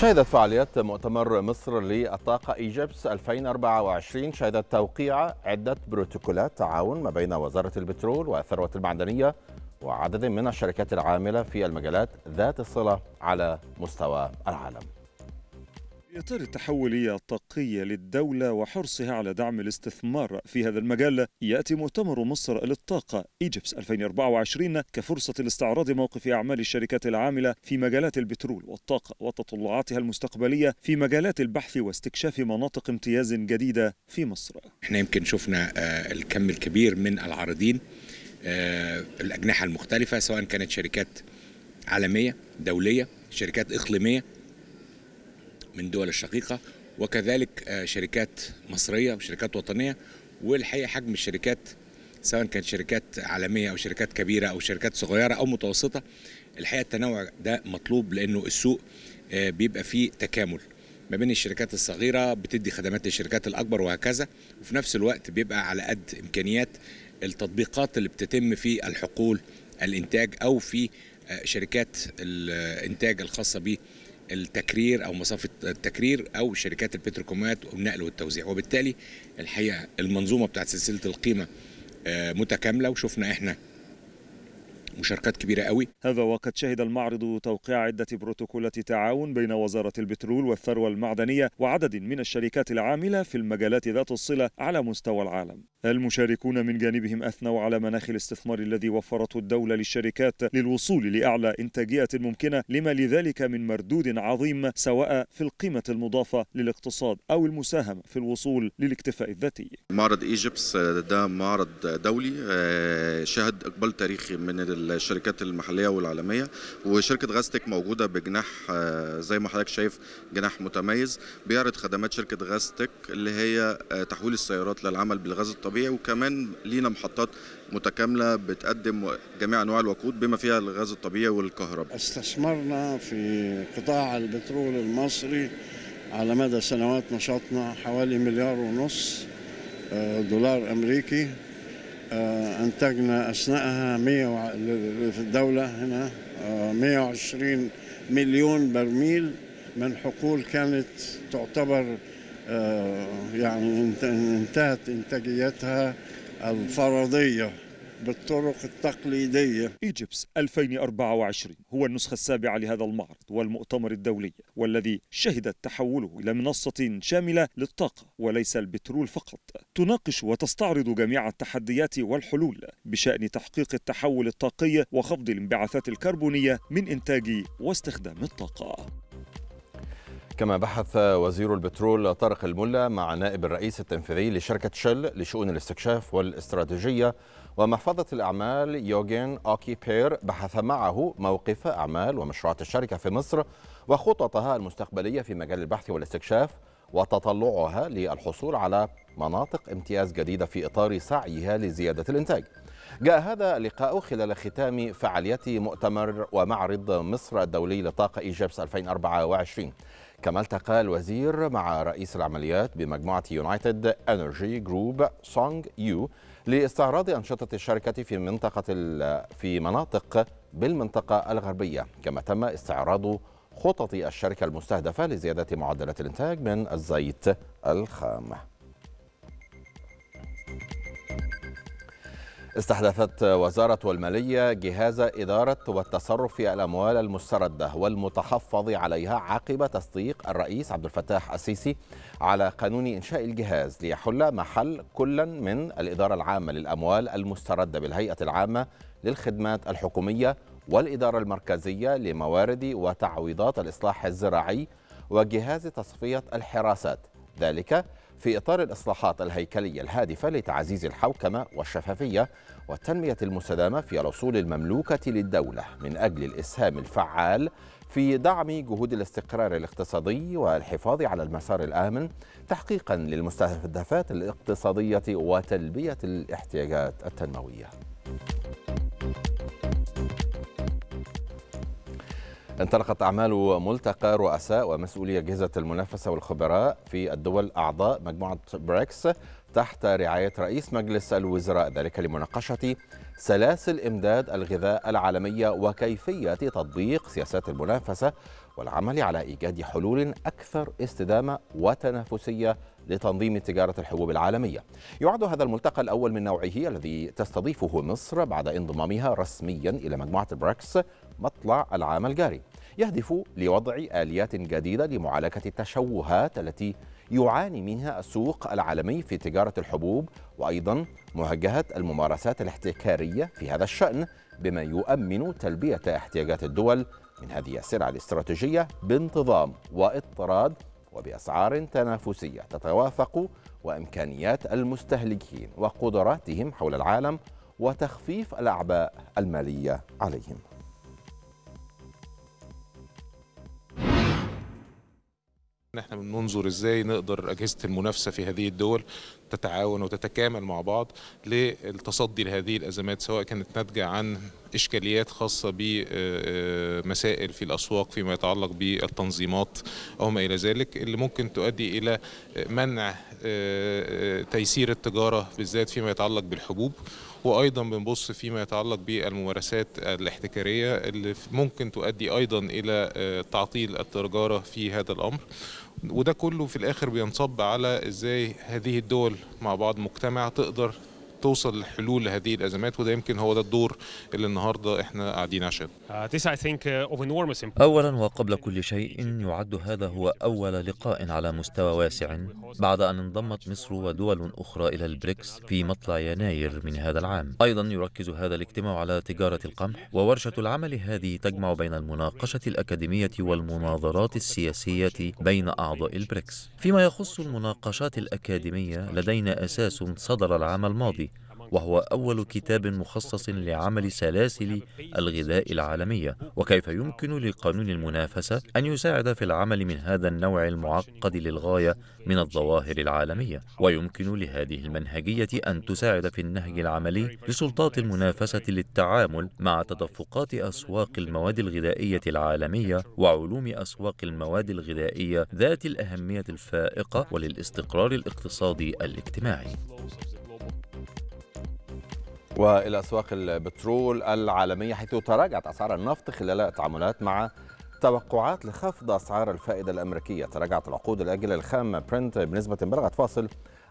شهدت فعاليات مؤتمر مصر للطاقة إيجيبس 2024 شهدت توقيع عدة بروتوكولات تعاون ما بين وزارة البترول والثروة المعدنية وعدد من الشركات العاملة في المجالات ذات الصلة على مستوى العالم يا التحولية الطاقية للدولة وحرصها على دعم الاستثمار في هذا المجال يأتي مؤتمر مصر للطاقة إيجيبس 2024 كفرصة لاستعراض موقف أعمال الشركات العاملة في مجالات البترول والطاقة وتطلعاتها المستقبلية في مجالات البحث واستكشاف مناطق امتياز جديدة في مصر احنا يمكن شفنا آه، الكم الكبير من العارضين آه، الأجنحة المختلفة سواء كانت شركات عالمية دولية شركات إقليمية من دول الشقيقة وكذلك آه، شركات مصرية وشركات وطنية والحقيقة حجم الشركات سواء كانت شركات عالمية أو شركات كبيرة أو شركات صغيرة أو متوسطة الحقيقة التنوع ده مطلوب لأنه السوق آه، بيبقى فيه تكامل ما بين الشركات الصغيرة بتدي خدمات للشركات الأكبر وهكذا وفي نفس الوقت بيبقى على قد إمكانيات التطبيقات اللي بتتم في الحقول الإنتاج أو في آه، شركات الإنتاج الخاصة بيه التكرير او مصافه التكرير او شركات البتروكيماويات والنقل والتوزيع وبالتالي الحقيقه المنظومه بتاعت سلسله القيمه آه، متكامله وشفنا احنا مشاركات كبيره قوي هذا وقد شهد المعرض توقيع عده بروتوكولات تعاون بين وزاره البترول والثروه المعدنيه وعدد من الشركات العامله في المجالات ذات الصله على مستوى العالم المشاركون من جانبهم اثنوا على مناخ الاستثمار الذي وفرته الدوله للشركات للوصول لاعلى انتاجيه ممكنه لما لذلك من مردود عظيم سواء في القيمه المضافه للاقتصاد او المساهمه في الوصول للاكتفاء الذاتي معرض ايجيبس ده معرض دولي آه، شهد اقبال تاريخي من الشركات المحليه والعالميه وشركه غازتك موجوده بجناح آه، زي ما حضرتك شايف جناح متميز بيعرض خدمات شركه غازتك اللي هي آه، تحويل السيارات للعمل بالغاز الطبيعي وكمان لينا محطات متكامله بتقدم جميع انواع الوقود بما فيها الغاز الطبيعي والكهرباء. استثمرنا في قطاع البترول المصري على مدى سنوات نشاطنا حوالي مليار ونص آه، دولار امريكي آه، أنتجنا أثناءها 100 في الدولة هنا 120 آه، مليون برميل من حقول كانت تعتبر آه، يعني انتهت إنتاجيتها الفرضية بالطرق التقليدية ايجيبس 2024 هو النسخة السابعة لهذا المعرض والمؤتمر الدولي والذي شهدت تحوله إلى منصة شاملة للطاقة وليس البترول فقط تناقش وتستعرض جميع التحديات والحلول بشأن تحقيق التحول الطاقي وخفض الانبعاثات الكربونية من إنتاج واستخدام الطاقة كما بحث وزير البترول طارق الملا مع نائب الرئيس التنفيذي لشركة شل لشؤون الاستكشاف والاستراتيجية ومحفظة الأعمال يوجين أوكي بير بحث معه موقف أعمال ومشروعات الشركة في مصر وخططها المستقبلية في مجال البحث والاستكشاف وتطلعها للحصول على مناطق امتياز جديدة في إطار سعيها لزيادة الإنتاج جاء هذا اللقاء خلال ختام فعالية مؤتمر ومعرض مصر الدولي للطاقة إيجابس 2024 كما التقى الوزير مع رئيس العمليات بمجموعة يونايتد انرجي جروب سونغ يو لاستعراض أنشطة الشركة في منطقة في مناطق بالمنطقة الغربية كما تم استعراض خطط الشركة المستهدفة لزيادة معدلات الإنتاج من الزيت الخام استحدثت وزارة المالية جهاز إدارة والتصرف في الأموال المستردة والمتحفظ عليها عقب تصديق الرئيس عبد الفتاح السيسي على قانون إنشاء الجهاز ليحل محل كل من الإدارة العامة للأموال المستردة بالهيئة العامة للخدمات الحكومية والإدارة المركزية لموارد وتعويضات الإصلاح الزراعي وجهاز تصفية الحراسات ذلك في إطار الإصلاحات الهيكلية الهادفة لتعزيز الحوكمة والشفافية والتنمية المستدامة في الأصول المملوكة للدولة من أجل الإسهام الفعال في دعم جهود الاستقرار الاقتصادي والحفاظ على المسار الآمن تحقيقا للمستهدفات الاقتصادية وتلبية الاحتياجات التنموية. انطلقت أعمال ملتقى رؤساء ومسؤولي أجهزة المنافسة والخبراء في الدول أعضاء مجموعة بريكس تحت رعاية رئيس مجلس الوزراء ذلك لمناقشة سلاسل إمداد الغذاء العالمية وكيفية تطبيق سياسات المنافسة والعمل على إيجاد حلول أكثر استدامة وتنافسية لتنظيم تجارة الحبوب العالمية يعد هذا الملتقى الأول من نوعه الذي تستضيفه مصر بعد انضمامها رسميا إلى مجموعة بريكس مطلع العام الجاري يهدف لوضع آليات جديدة لمعالجة التشوهات التي يعاني منها السوق العالمي في تجارة الحبوب وأيضا مواجهة الممارسات الاحتكارية في هذا الشأن بما يؤمن تلبية احتياجات الدول من هذه السلع الاستراتيجية بانتظام واطراد وبأسعار تنافسية تتوافق وإمكانيات المستهلكين وقدراتهم حول العالم وتخفيف الأعباء المالية عليهم نحن بننظر ازاي نقدر اجهزه المنافسه في هذه الدول تتعاون وتتكامل مع بعض للتصدي لهذه الأزمات سواء كانت ناتجة عن إشكاليات خاصة بمسائل في الأسواق فيما يتعلق بالتنظيمات أو ما إلى ذلك اللي ممكن تؤدي إلى منع تيسير التجارة بالذات فيما يتعلق بالحبوب وايضا بنبص فيما يتعلق بالممارسات الاحتكاريه اللي ممكن تؤدي ايضا الى تعطيل التجاره في هذا الامر وده كله في الاخر بينصب على ازاي هذه الدول مع بعض مجتمع تقدر توصل لحلول لهذه الازمات وده يمكن هو ده الدور اللي النهارده احنا قاعدين عشان uh, uh, اولا وقبل كل شيء يعد هذا هو اول لقاء على مستوى واسع بعد ان انضمت مصر ودول اخرى الى البريكس في مطلع يناير من هذا العام ايضا يركز هذا الاجتماع على تجاره القمح وورشه العمل هذه تجمع بين المناقشه الاكاديميه والمناظرات السياسيه بين اعضاء البريكس فيما يخص المناقشات الاكاديميه لدينا اساس صدر العام الماضي وهو أول كتاب مخصص لعمل سلاسل الغذاء العالمية وكيف يمكن لقانون المنافسة أن يساعد في العمل من هذا النوع المعقد للغاية من الظواهر العالمية ويمكن لهذه المنهجية أن تساعد في النهج العملي لسلطات المنافسة للتعامل مع تدفقات أسواق المواد الغذائية العالمية وعلوم أسواق المواد الغذائية ذات الأهمية الفائقة وللاستقرار الاقتصادي الاجتماعي والى اسواق البترول العالميه حيث تراجعت اسعار النفط خلال التعاملات مع توقعات لخفض اسعار الفائده الامريكيه، تراجعت العقود الاجله الخام برنت بنسبه بلغت فاصل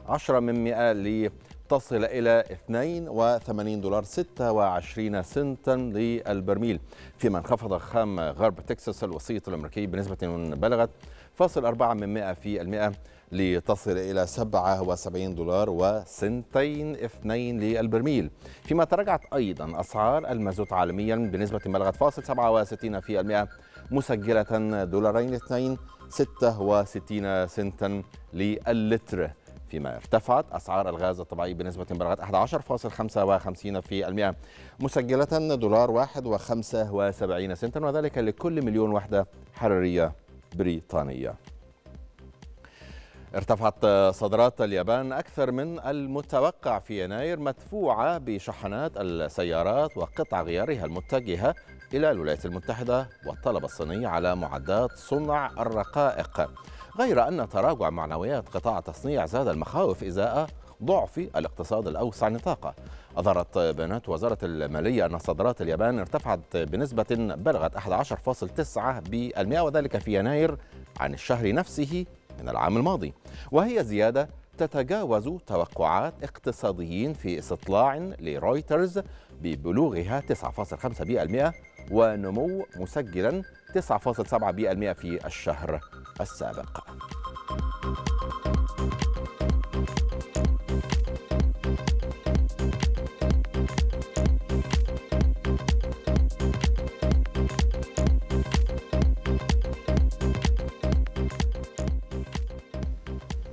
10 من 100 لتصل الى 82 دولار 26 سنتا للبرميل، فيما انخفض خام غرب تكساس الوسيط الامريكي بنسبه بلغت فاصل أربعة من مئة في المئة لتصل إلى 77 دولار وسنتين اثنين للبرميل فيما تراجعت أيضا أسعار المازوت عالميا بنسبة بلغت فاصل 67 في المئة مسجلة دولارين اثنين 66 سنتا للتر فيما ارتفعت أسعار الغاز الطبيعي بنسبة بلغت 11.55% مسجلة دولار واحد وخمسة وسبعين سنتا وذلك لكل مليون وحدة حرارية بريطانية ارتفعت صادرات اليابان أكثر من المتوقع في يناير مدفوعة بشحنات السيارات وقطع غيارها المتجهة إلى الولايات المتحدة والطلب الصيني على معدات صنع الرقائق غير أن تراجع معنويات قطاع التصنيع زاد المخاوف إزاء ضعف الاقتصاد الأوسع نطاقا أظهرت بيانات وزارة المالية أن صادرات اليابان ارتفعت بنسبة بلغت 11.9% وذلك في يناير عن الشهر نفسه من العام الماضي وهي زيادة تتجاوز توقعات اقتصاديين في استطلاع لرويترز ببلوغها 9.5% ونمو مسجلا 9.7% في الشهر السابق.